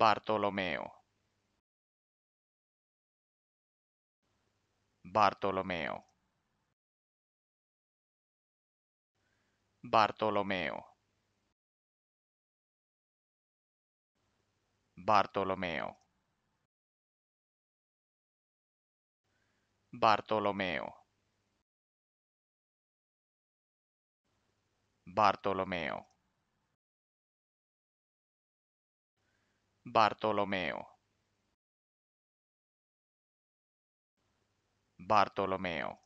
Bartolomeo Bartolomeo Bartolomeo Bartolomeo Bartolomeo Bartolomeo Bartolomeo Bartolomeo